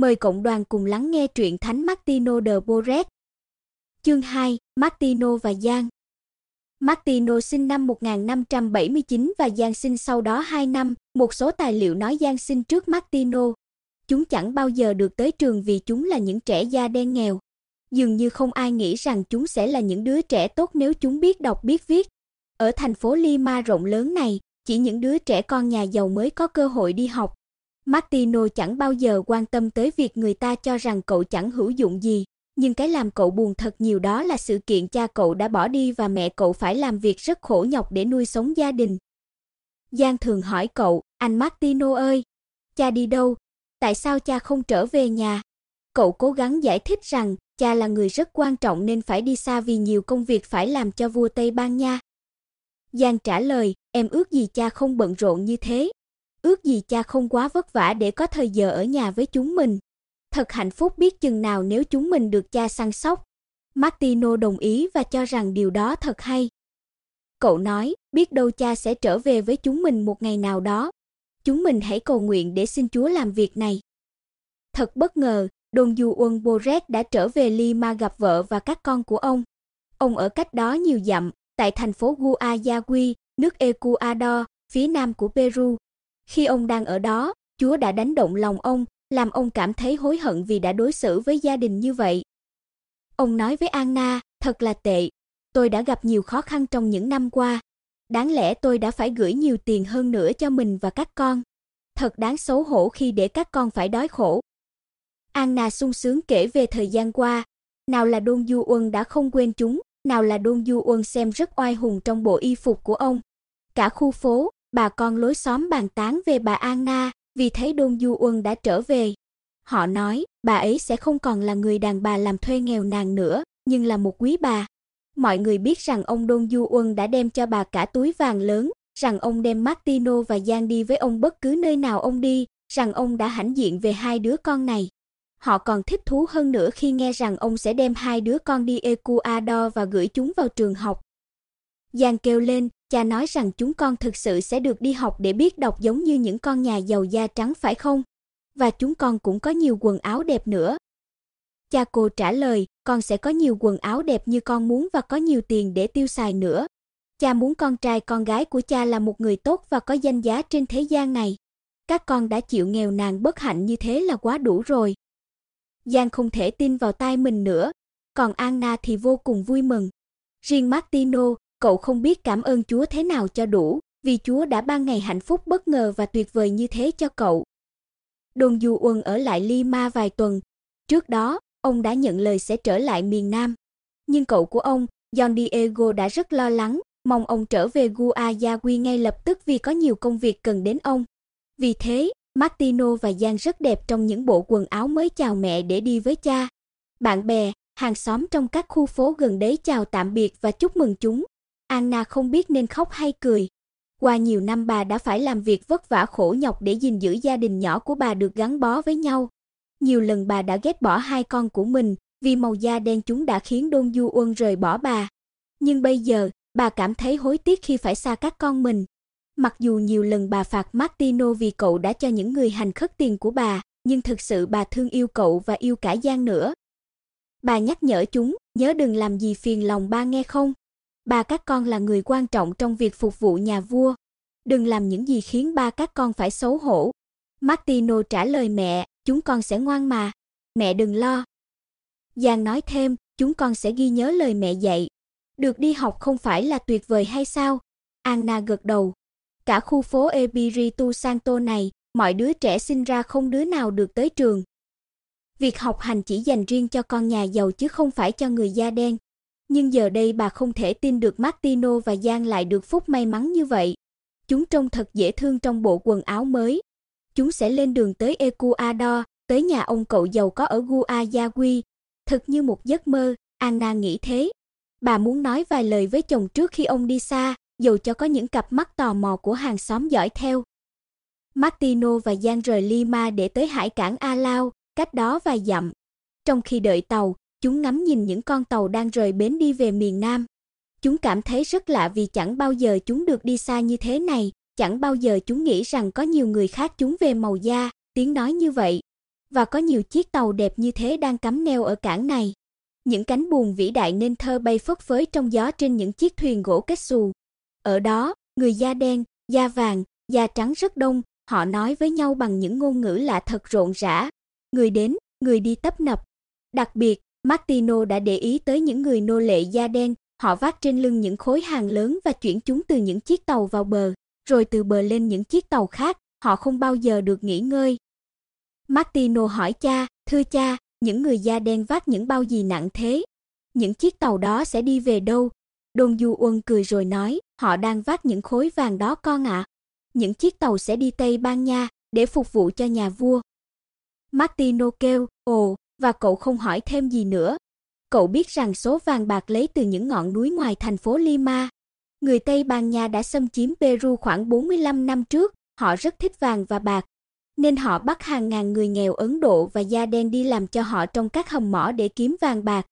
Mời cộng đoàn cùng lắng nghe truyện Thánh Martino de Boret. Chương 2: Martino và Giang. Martino sinh năm 1579 và Giang sinh sau đó 2 năm, một số tài liệu nói Giang sinh trước Martino. Chúng chẳng bao giờ được tới trường vì chúng là những trẻ da đen nghèo. Dường như không ai nghĩ rằng chúng sẽ là những đứa trẻ tốt nếu chúng biết đọc biết viết. Ở thành phố Lima rộng lớn này, chỉ những đứa trẻ con nhà giàu mới có cơ hội đi học, Martino chẳng bao giờ quan tâm tới việc người ta cho rằng cậu chẳng hữu dụng gì, nhưng cái làm cậu buồn thật nhiều đó là sự kiện cha cậu đã bỏ đi và mẹ cậu phải làm việc rất khổ nhọc để nuôi sống gia đình. Giang thường hỏi cậu, "Anh Martino ơi, cha đi đâu? Tại sao cha không trở về nhà?" Cậu cố gắng giải thích rằng cha là người rất quan trọng nên phải đi xa vì nhiều công việc phải làm cho vua Tây Ban Nha. Giang trả lời, "Em ước gì cha không bận rộn như thế." ước gì cha không quá vất vả để có thời giờ ở nhà với chúng mình. Thật hạnh phúc biết chừng nào nếu chúng mình được cha săn sóc. Martino đồng ý và cho rằng điều đó thật hay. Cậu nói, biết đâu cha sẽ trở về với chúng mình một ngày nào đó. Chúng mình hãy cầu nguyện để xin Chúa làm việc này. Thật bất ngờ, Don Juan Boret đã trở về Lima gặp vợ và các con của ông. Ông ở cách đó nhiều dặm, tại thành phố Guayaquil, nước Ecuador, phía nam của Peru, khi ông đang ở đó, Chúa đã đánh động lòng ông, làm ông cảm thấy hối hận vì đã đối xử với gia đình như vậy. Ông nói với Anna, thật là tệ, tôi đã gặp nhiều khó khăn trong những năm qua, đáng lẽ tôi đã phải gửi nhiều tiền hơn nữa cho mình và các con. Thật đáng xấu hổ khi để các con phải đói khổ. Anna sung sướng kể về thời gian qua, nào là Đôn Du Uân đã không quên chúng, nào là Đôn Du Uân xem rất oai hùng trong bộ y phục của ông. Cả khu phố, bà con lối xóm bàn tán về bà Anna, vì thấy Đôn Du Uân đã trở về. Họ nói, bà ấy sẽ không còn là người đàn bà làm thuê nghèo nàn nữa, nhưng là một quý bà. Mọi người biết rằng ông Đôn Du Uân đã đem cho bà cả túi vàng lớn, rằng ông đem Martino và Giang đi với ông bất cứ nơi nào ông đi, rằng ông đã hãnh diện về hai đứa con này. Họ còn thích thú hơn nữa khi nghe rằng ông sẽ đem hai đứa con đi Ecuador và gửi chúng vào trường học, Giang kêu lên, cha nói rằng chúng con thực sự sẽ được đi học để biết đọc giống như những con nhà giàu da trắng phải không? Và chúng con cũng có nhiều quần áo đẹp nữa. Cha cô trả lời, con sẽ có nhiều quần áo đẹp như con muốn và có nhiều tiền để tiêu xài nữa. Cha muốn con trai con gái của cha là một người tốt và có danh giá trên thế gian này. Các con đã chịu nghèo nàn bất hạnh như thế là quá đủ rồi. Giang không thể tin vào tai mình nữa, còn Anna thì vô cùng vui mừng. Riêng Martino, cậu không biết cảm ơn Chúa thế nào cho đủ, vì Chúa đã ban ngày hạnh phúc bất ngờ và tuyệt vời như thế cho cậu. Đồn Du Uân ở lại Lima vài tuần. Trước đó, ông đã nhận lời sẽ trở lại miền Nam. Nhưng cậu của ông, Don Diego đã rất lo lắng, mong ông trở về Guayaquil ngay lập tức vì có nhiều công việc cần đến ông. Vì thế, Martino và Giang rất đẹp trong những bộ quần áo mới chào mẹ để đi với cha. Bạn bè, hàng xóm trong các khu phố gần đấy chào tạm biệt và chúc mừng chúng. Anna không biết nên khóc hay cười. Qua nhiều năm bà đã phải làm việc vất vả khổ nhọc để gìn giữ gia đình nhỏ của bà được gắn bó với nhau. Nhiều lần bà đã ghét bỏ hai con của mình vì màu da đen chúng đã khiến Đôn Du Uân rời bỏ bà. Nhưng bây giờ, bà cảm thấy hối tiếc khi phải xa các con mình. Mặc dù nhiều lần bà phạt Martino vì cậu đã cho những người hành khất tiền của bà, nhưng thực sự bà thương yêu cậu và yêu cả Giang nữa. Bà nhắc nhở chúng, nhớ đừng làm gì phiền lòng ba nghe không? ba các con là người quan trọng trong việc phục vụ nhà vua. Đừng làm những gì khiến ba các con phải xấu hổ. Martino trả lời mẹ, chúng con sẽ ngoan mà, mẹ đừng lo. Giang nói thêm, chúng con sẽ ghi nhớ lời mẹ dạy. Được đi học không phải là tuyệt vời hay sao? Anna gật đầu. Cả khu phố Ebiritu Santo này, mọi đứa trẻ sinh ra không đứa nào được tới trường. Việc học hành chỉ dành riêng cho con nhà giàu chứ không phải cho người da đen nhưng giờ đây bà không thể tin được Martino và Giang lại được phúc may mắn như vậy. Chúng trông thật dễ thương trong bộ quần áo mới. Chúng sẽ lên đường tới Ecuador, tới nhà ông cậu giàu có ở Guayaquil. Thật như một giấc mơ, Anna nghĩ thế. Bà muốn nói vài lời với chồng trước khi ông đi xa, dù cho có những cặp mắt tò mò của hàng xóm dõi theo. Martino và Giang rời Lima để tới hải cảng Alao, cách đó vài dặm. Trong khi đợi tàu, Chúng ngắm nhìn những con tàu đang rời bến đi về miền Nam. Chúng cảm thấy rất lạ vì chẳng bao giờ chúng được đi xa như thế này, chẳng bao giờ chúng nghĩ rằng có nhiều người khác chúng về màu da, tiếng nói như vậy. Và có nhiều chiếc tàu đẹp như thế đang cắm neo ở cảng này. Những cánh buồm vĩ đại nên thơ bay phất phới trong gió trên những chiếc thuyền gỗ kết xù. Ở đó, người da đen, da vàng, da trắng rất đông, họ nói với nhau bằng những ngôn ngữ lạ thật rộn rã. Người đến, người đi tấp nập. Đặc biệt, Martino đã để ý tới những người nô lệ da đen, họ vác trên lưng những khối hàng lớn và chuyển chúng từ những chiếc tàu vào bờ, rồi từ bờ lên những chiếc tàu khác, họ không bao giờ được nghỉ ngơi. Martino hỏi cha, "Thưa cha, những người da đen vác những bao gì nặng thế? Những chiếc tàu đó sẽ đi về đâu?" Don Du Uân cười rồi nói, "Họ đang vác những khối vàng đó con ạ. À. Những chiếc tàu sẽ đi Tây Ban Nha để phục vụ cho nhà vua." Martino kêu, "Ồ, và cậu không hỏi thêm gì nữa. Cậu biết rằng số vàng bạc lấy từ những ngọn núi ngoài thành phố Lima. Người Tây Ban Nha đã xâm chiếm Peru khoảng 45 năm trước, họ rất thích vàng và bạc, nên họ bắt hàng ngàn người nghèo Ấn Độ và da đen đi làm cho họ trong các hầm mỏ để kiếm vàng bạc.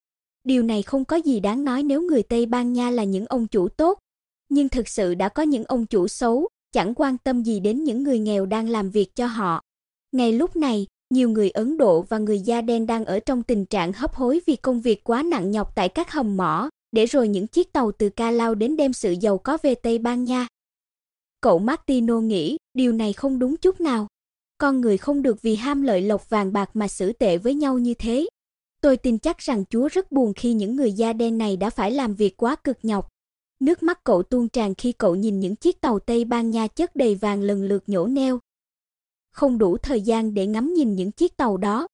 Điều này không có gì đáng nói nếu người Tây Ban Nha là những ông chủ tốt, nhưng thực sự đã có những ông chủ xấu, chẳng quan tâm gì đến những người nghèo đang làm việc cho họ. Ngay lúc này, nhiều người Ấn Độ và người da đen đang ở trong tình trạng hấp hối vì công việc quá nặng nhọc tại các hầm mỏ, để rồi những chiếc tàu từ lao đến đem sự giàu có về Tây Ban Nha. Cậu Martino nghĩ, điều này không đúng chút nào. Con người không được vì ham lợi lộc vàng bạc mà xử tệ với nhau như thế. Tôi tin chắc rằng Chúa rất buồn khi những người da đen này đã phải làm việc quá cực nhọc. Nước mắt cậu tuôn tràn khi cậu nhìn những chiếc tàu Tây Ban Nha chất đầy vàng lần lượt nhổ neo, không đủ thời gian để ngắm nhìn những chiếc tàu đó.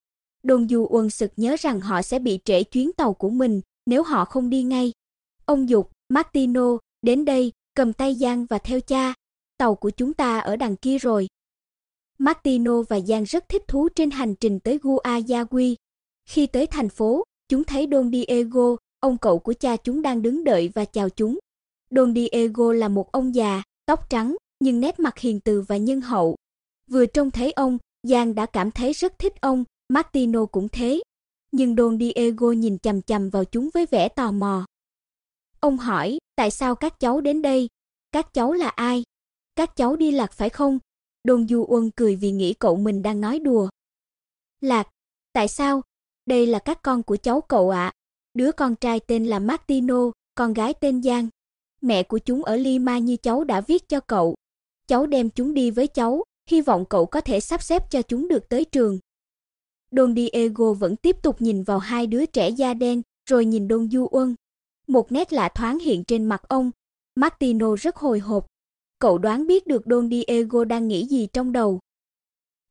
Đôn Du Uân sực nhớ rằng họ sẽ bị trễ chuyến tàu của mình nếu họ không đi ngay. Ông Dục, Martino, đến đây, cầm tay Giang và theo cha. Tàu của chúng ta ở đằng kia rồi. Martino và Giang rất thích thú trên hành trình tới Guayaquil. Khi tới thành phố, chúng thấy Don Diego, ông cậu của cha chúng đang đứng đợi và chào chúng. Don Diego là một ông già, tóc trắng, nhưng nét mặt hiền từ và nhân hậu, Vừa trông thấy ông, Giang đã cảm thấy rất thích ông, Martino cũng thế. Nhưng Don Diego nhìn chằm chằm vào chúng với vẻ tò mò. Ông hỏi, tại sao các cháu đến đây? Các cháu là ai? Các cháu đi lạc phải không? Don Du Uân cười vì nghĩ cậu mình đang nói đùa. Lạc, tại sao? Đây là các con của cháu cậu ạ. À. Đứa con trai tên là Martino, con gái tên Giang. Mẹ của chúng ở Lima như cháu đã viết cho cậu. Cháu đem chúng đi với cháu, hy vọng cậu có thể sắp xếp cho chúng được tới trường. Don Diego vẫn tiếp tục nhìn vào hai đứa trẻ da đen, rồi nhìn Don Du Uân. Một nét lạ thoáng hiện trên mặt ông. Martino rất hồi hộp. Cậu đoán biết được Don Diego đang nghĩ gì trong đầu.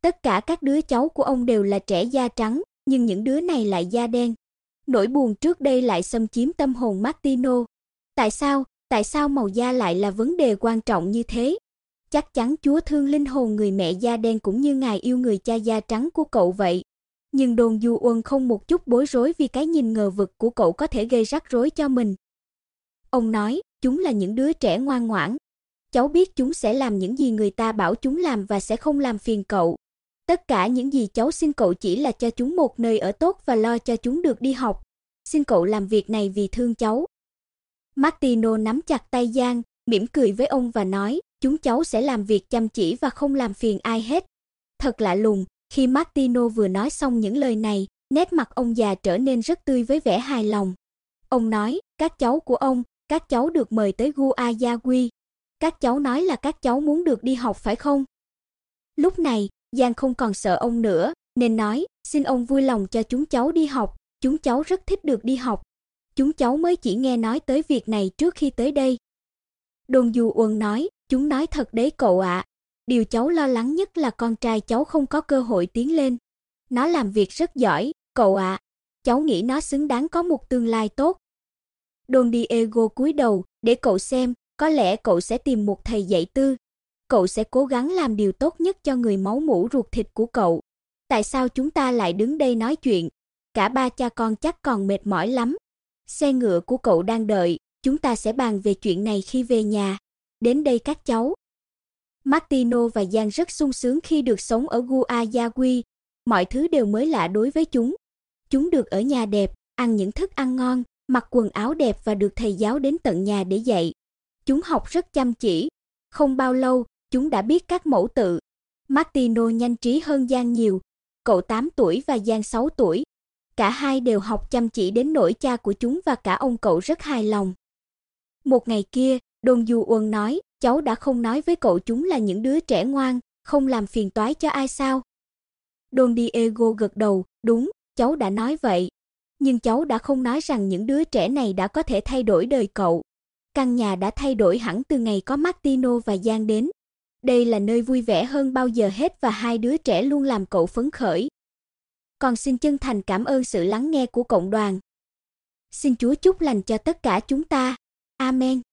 Tất cả các đứa cháu của ông đều là trẻ da trắng, nhưng những đứa này lại da đen. Nỗi buồn trước đây lại xâm chiếm tâm hồn Martino. Tại sao, tại sao màu da lại là vấn đề quan trọng như thế? chắc chắn Chúa thương linh hồn người mẹ da đen cũng như Ngài yêu người cha da trắng của cậu vậy. Nhưng Đồn Du Uân không một chút bối rối vì cái nhìn ngờ vực của cậu có thể gây rắc rối cho mình. Ông nói, chúng là những đứa trẻ ngoan ngoãn. Cháu biết chúng sẽ làm những gì người ta bảo chúng làm và sẽ không làm phiền cậu. Tất cả những gì cháu xin cậu chỉ là cho chúng một nơi ở tốt và lo cho chúng được đi học. Xin cậu làm việc này vì thương cháu. Martino nắm chặt tay Giang, mỉm cười với ông và nói, chúng cháu sẽ làm việc chăm chỉ và không làm phiền ai hết. Thật lạ lùng, khi Martino vừa nói xong những lời này, nét mặt ông già trở nên rất tươi với vẻ hài lòng. Ông nói, các cháu của ông, các cháu được mời tới Guayaquil. Các cháu nói là các cháu muốn được đi học phải không? Lúc này, Giang không còn sợ ông nữa, nên nói, xin ông vui lòng cho chúng cháu đi học, chúng cháu rất thích được đi học. Chúng cháu mới chỉ nghe nói tới việc này trước khi tới đây. Đồn Dù Uân nói, Chúng nói thật đấy cậu ạ, điều cháu lo lắng nhất là con trai cháu không có cơ hội tiến lên. Nó làm việc rất giỏi, cậu ạ. Cháu nghĩ nó xứng đáng có một tương lai tốt. Don Diego cúi đầu, để cậu xem, có lẽ cậu sẽ tìm một thầy dạy tư. Cậu sẽ cố gắng làm điều tốt nhất cho người máu mủ ruột thịt của cậu. Tại sao chúng ta lại đứng đây nói chuyện? Cả ba cha con chắc còn mệt mỏi lắm. Xe ngựa của cậu đang đợi, chúng ta sẽ bàn về chuyện này khi về nhà đến đây các cháu. Martino và Giang rất sung sướng khi được sống ở Guayaquil, mọi thứ đều mới lạ đối với chúng. Chúng được ở nhà đẹp, ăn những thức ăn ngon, mặc quần áo đẹp và được thầy giáo đến tận nhà để dạy. Chúng học rất chăm chỉ. Không bao lâu, chúng đã biết các mẫu tự. Martino nhanh trí hơn Giang nhiều, cậu 8 tuổi và Giang 6 tuổi. Cả hai đều học chăm chỉ đến nỗi cha của chúng và cả ông cậu rất hài lòng. Một ngày kia, Đôn Du Uân nói, cháu đã không nói với cậu chúng là những đứa trẻ ngoan, không làm phiền toái cho ai sao? Đôn Diego gật đầu, đúng, cháu đã nói vậy. Nhưng cháu đã không nói rằng những đứa trẻ này đã có thể thay đổi đời cậu. Căn nhà đã thay đổi hẳn từ ngày có Martino và Giang đến. Đây là nơi vui vẻ hơn bao giờ hết và hai đứa trẻ luôn làm cậu phấn khởi. Còn xin chân thành cảm ơn sự lắng nghe của cộng đoàn. Xin Chúa chúc lành cho tất cả chúng ta. Amen.